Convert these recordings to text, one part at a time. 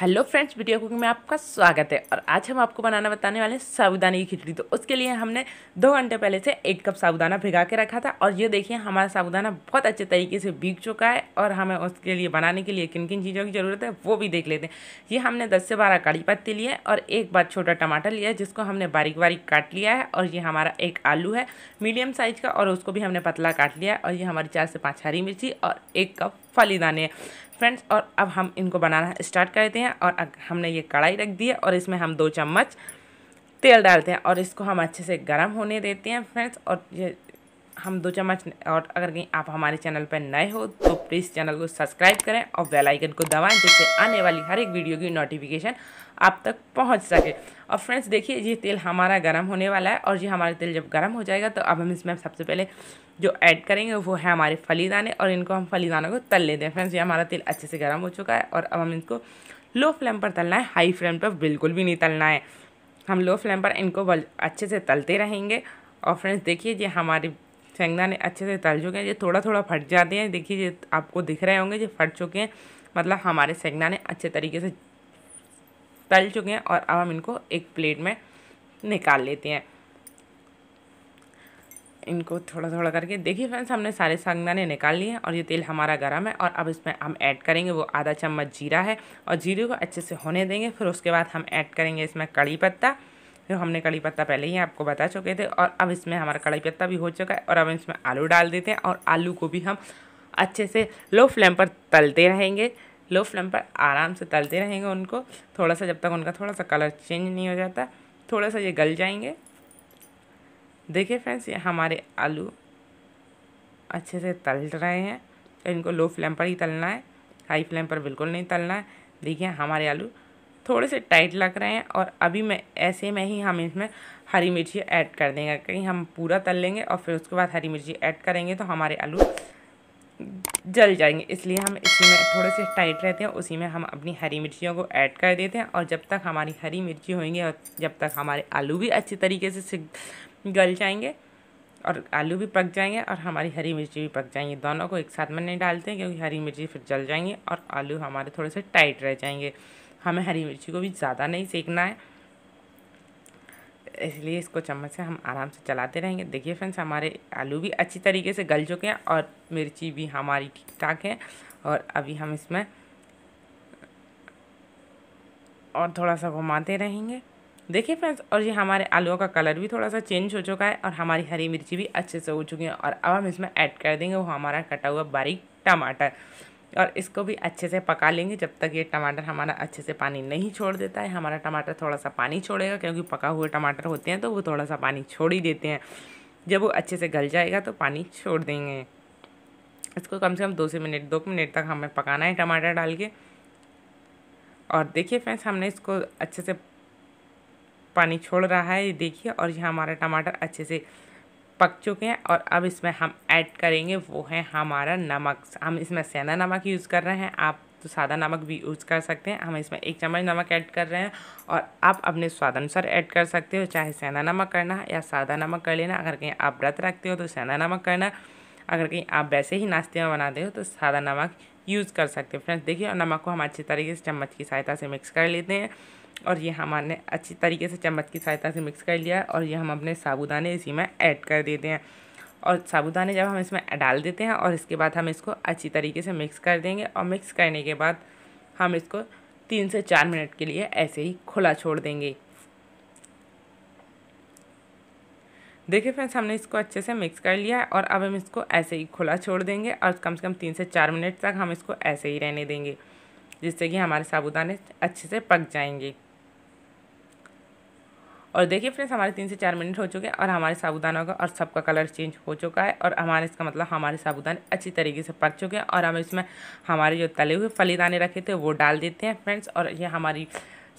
hello friends video cooking में आपका स्वागत है और आज हम आपको बनाना बताने वाले हैं साबुदाने की खिचड़ी तो उसके लिए हमने दो घंटे पहले से एक कप साबुदाना भिगा के रखा था और ये देखिए हमारा साबुदाना बहुत अच्छे तरीके से भीग चुका है और हमें उसके लिए बनाने के लिए किन किन चीज़ों की ज़रूरत है वो भी देख लेते हैं ये हमने दस से बारह कड़ी पत्ती लिए और एक बार छोटा टमाटर लिया है जिसको हमने बारीक बारीक काट लिया है और ये हमारा एक आलू है मीडियम साइज़ का और उसको भी हमने पतला काट लिया है और ये हमारी चार से पाँच हरी मिर्ची और एक कप फली दाने फ्रेंड्स और अब हम इनको बनाना स्टार्ट करते हैं और हमने ये कढ़ाई रख दी है और इसमें हम दो चम्मच तेल डालते हैं और इसको हम अच्छे से गर्म होने देते हैं फ्रेंड्स और ये हम दो चम्मच और अगर कहीं आप हमारे चैनल पर नए हो तो प्लीज़ चैनल को सब्सक्राइब करें और बेल आइकन को दबाएं जिससे आने वाली हर एक वीडियो की नोटिफिकेशन आप तक पहुंच सके और फ्रेंड्स देखिए ये तेल हमारा गर्म होने वाला है और ये हमारा तेल जब गर्म हो जाएगा तो अब हम इसमें सबसे पहले जो ऐड करेंगे वो है हमारे फलीदाने और इनको हम फलीदानों को तल लेते हैं फ्रेंड्स ये हमारा तेल अच्छे से गर्म हो चुका है और अब हम इनको लो फ्लेम पर तलना है हाई फ्लेम पर बिल्कुल भी नहीं तलना है हम लो फ्लेम पर इनको अच्छे से तलते रहेंगे और फ्रेंड्स देखिए ये हमारी शेंगदाने अच्छे से तल चुके हैं ये थोड़ा थोड़ा फट जाते हैं देखिए ये आपको दिख रहे होंगे ये फट चुके हैं मतलब हमारे शेंगदाने अच्छे तरीके से तल चुके हैं और अब हम इनको एक प्लेट में निकाल लेते हैं इनको थोड़ा थोड़ा करके देखिए फ्रेंड्स हमने सारे सेंगदाने निकाल लिए हैं और ये तेल हमारा गर्म है और अब इसमें हम ऐड करेंगे वो आधा चम्मच जीरा है और जीरे को अच्छे से होने देंगे फिर उसके बाद हम ऐड करेंगे इसमें कड़ी पत्ता जो हमने कड़ी पत्ता पहले ही आपको बता चुके थे और अब इसमें हमारा कड़ी पत्ता भी हो चुका है और अब इसमें आलू डाल देते हैं और आलू को भी हम अच्छे से लो फ्लेम पर तलते रहेंगे लो फ्लेम पर आराम से तलते रहेंगे उनको थोड़ा सा जब तक उनका थोड़ा सा कलर चेंज नहीं हो जाता थोड़ा सा ये गल जाएंगे देखिए फ्रेंड्स ये हमारे आलू अच्छे से तल रहे हैं इनको लो फ्लेम पर ही तलना है हाई फ्लेम पर बिल्कुल नहीं तलना है देखिए हमारे आलू थोड़े से टाइट लग रहे हैं और अभी मैं ऐसे में ही हम इसमें हरी मिर्ची ऐड कर देंगे कहीं हम पूरा तल लेंगे और फिर उसके बाद हरी मिर्ची ऐड करेंगे तो हमारे आलू जल जाएंगे इसलिए हम इसी में थोड़े से टाइट रहते हैं उसी में हम अपनी हरी मिर्चियों को ऐड कर देते हैं और जब तक हमारी हरी मिर्ची होंगी और जब तक हमारे आलू भी अच्छी तरीके से गल जाएंगे और आलू भी पक जाएंगे और हमारी हरी मिर्ची भी पक जाएंगी दोनों को एक साथ में नहीं डालते क्योंकि हरी मिर्ची फिर जल जाएंगी और आलू हमारे थोड़े से टाइट रह जाएंगे हमें हरी मिर्ची को भी ज़्यादा नहीं सेकना है इसलिए इसको चम्मच से हम आराम से चलाते रहेंगे देखिए फ्रेंड्स हमारे आलू भी अच्छी तरीके से गल चुके हैं और मिर्ची भी हमारी ठीक ठाक है और अभी हम इसमें और थोड़ा सा घुमाते रहेंगे देखिए फ्रेंड्स और ये हमारे आलुओं का कलर भी थोड़ा सा चेंज हो चुका है और हमारी हरी मिर्ची भी अच्छे से हो चुकी है और अब हम इसमें ऐड कर देंगे वो हमारा कटा हुआ बारीक टमाटर और इसको भी अच्छे से पका लेंगे जब तक ये टमाटर हमारा अच्छे से पानी नहीं छोड़ देता है हमारा टमाटर थोड़ा सा पानी छोड़ेगा क्योंकि पका हुए टमाटर होते हैं तो वो थोड़ा सा पानी छोड़ ही देते हैं जब वो अच्छे से गल जाएगा तो पानी छोड़ देंगे इसको कम से कम दो से मिनट दो मिनट तक हमें पकाना है टमाटर डाल के और देखिए फ्रेंड्स हमने इसको अच्छे से पानी छोड़ रहा है देखिए और यहाँ हमारा टमाटर अच्छे से पक चुके हैं और अब इसमें हम ऐड करेंगे वो है हमारा नमक हम इसमें सेंधा नमक यूज़ कर रहे हैं आप तो सादा नमक भी यूज़ कर सकते हैं हम इसमें एक चम्मच नमक ऐड कर रहे हैं और आप अपने स्वाद अनुसार ऐड कर सकते हो चाहे सेंधा नमक करना है या सादा नमक कर लेना अगर कहीं आप व्रत रखते हो तो सेंधा नमक करना अगर कहीं आप वैसे ही नाश्ते में बनाते हो तो सादा नमक यूज़ कर सकते हैं फ्रेंड्स देखिए और नमक को हम अच्छी तरीके से चम्मच की सहायता से मिक्स कर लेते हैं और ये हमारे अच्छी तरीके से चम्मच की सहायता से मिक्स कर लिया और ये हम अपने साबुदाने इसी में ऐड कर देते हैं और साबुदाने जब हम इसमें डाल देते हैं और इसके बाद हम इसको अच्छी तरीके से मिक्स कर देंगे और मिक्स करने के बाद हम इसको तीन से चार मिनट के लिए ऐसे ही खुला छोड़ देंगे देखिए फ्रेंड्स हमने इसको अच्छे से मिक्स कर लिया है और अब हम इसको ऐसे ही खुला छोड़ देंगे और कम से कम तीन से चार मिनट तक हम इसको ऐसे ही रहने देंगे जिससे कि हमारे साबुदाने अच्छे से पक जाएंगे और देखिए फ्रेंड्स हमारे तीन से चार मिनट हो चुके हैं और हमारे साबुदानों का और सबका कलर चेंज हो चुका है और हमारे इसका मतलब हमारे साबुदाने अच्छी तरीके से पक चुके हैं और हम इसमें हमारे जो तले हुए फलीदाने रखे थे वो डाल देते हैं फ्रेंड्स और ये हमारी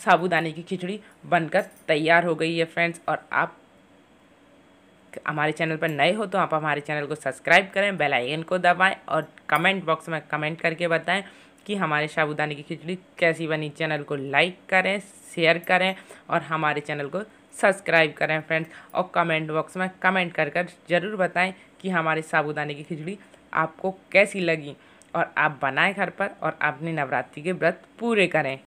साबुदाने की खिचड़ी बनकर तैयार हो गई है फ्रेंड्स और आप हमारे चैनल पर नए हो तो आप हमारे चैनल को सब्सक्राइब करें बेल आइकन को दबाएं और कमेंट बॉक्स में कमेंट करके बताएं कि हमारे साबुदानी की खिचड़ी कैसी बनी चैनल को लाइक करें शेयर करें और हमारे चैनल को सब्सक्राइब करें फ्रेंड्स और कमेंट बॉक्स में कमेंट कर कर ज़रूर बताएँ कि हमारे साबुदानी की खिचड़ी आपको कैसी लगी और आप बनाएं घर पर और अपने नवरात्रि के व्रत पूरे करें